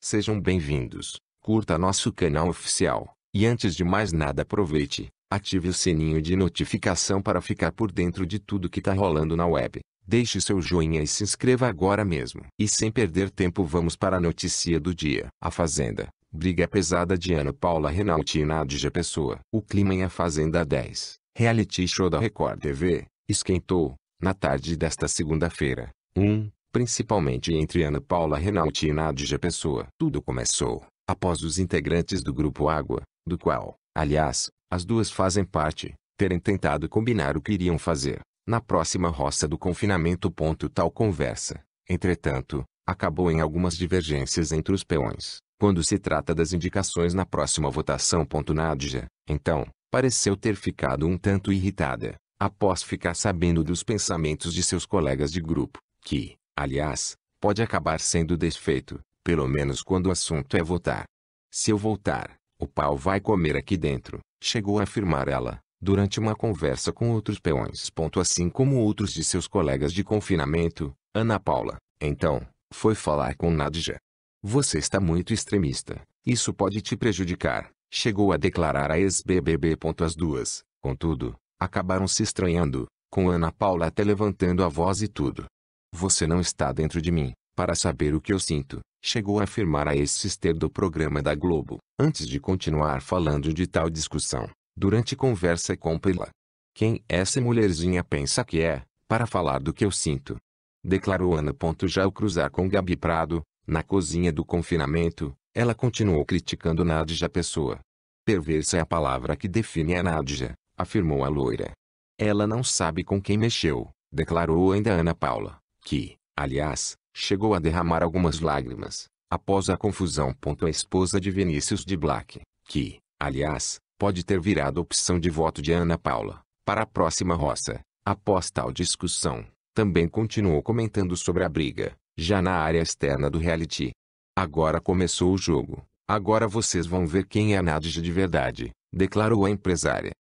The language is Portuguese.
Sejam bem-vindos, curta nosso canal oficial, e antes de mais nada aproveite, ative o sininho de notificação para ficar por dentro de tudo que tá rolando na web. Deixe seu joinha e se inscreva agora mesmo. E sem perder tempo vamos para a notícia do dia. A Fazenda. Briga pesada de Ana Paula Renault e Nadja Pessoa. O clima em A Fazenda 10. Reality show da Record TV. Esquentou na tarde desta segunda-feira. 1. Um, principalmente entre Ana Paula Renault e Nádia Pessoa. Tudo começou, após os integrantes do Grupo Água, do qual, aliás, as duas fazem parte, terem tentado combinar o que iriam fazer, na próxima roça do confinamento. Ponto tal conversa, entretanto, acabou em algumas divergências entre os peões, quando se trata das indicações na próxima votação. Nádia, então, pareceu ter ficado um tanto irritada, após ficar sabendo dos pensamentos de seus colegas de grupo, que, aliás, pode acabar sendo desfeito, pelo menos quando o assunto é votar. Se eu voltar, o pau vai comer aqui dentro, chegou a afirmar ela, durante uma conversa com outros peões. Assim como outros de seus colegas de confinamento, Ana Paula, então, foi falar com Nadja. Você está muito extremista, isso pode te prejudicar, chegou a declarar a ex-BBB. As duas, contudo, Acabaram se estranhando, com Ana Paula até levantando a voz e tudo. Você não está dentro de mim, para saber o que eu sinto, chegou a afirmar a ex-sister do programa da Globo, antes de continuar falando de tal discussão, durante conversa com Pela. Quem essa mulherzinha pensa que é, para falar do que eu sinto? Declarou Ana. Já ao cruzar com Gabi Prado, na cozinha do confinamento, ela continuou criticando Nadja Pessoa. Perversa é a palavra que define a Nadja, afirmou a loira. Ela não sabe com quem mexeu, declarou ainda Ana Paula, que, aliás, chegou a derramar algumas lágrimas, após a confusão. A esposa de Vinícius de Black, que, aliás, pode ter virado opção de voto de Ana Paula, para a próxima roça, após tal discussão, também continuou comentando sobre a briga, já na área externa do reality. Agora começou o jogo, agora vocês vão ver quem é a Nadja de verdade, declarou a empresária.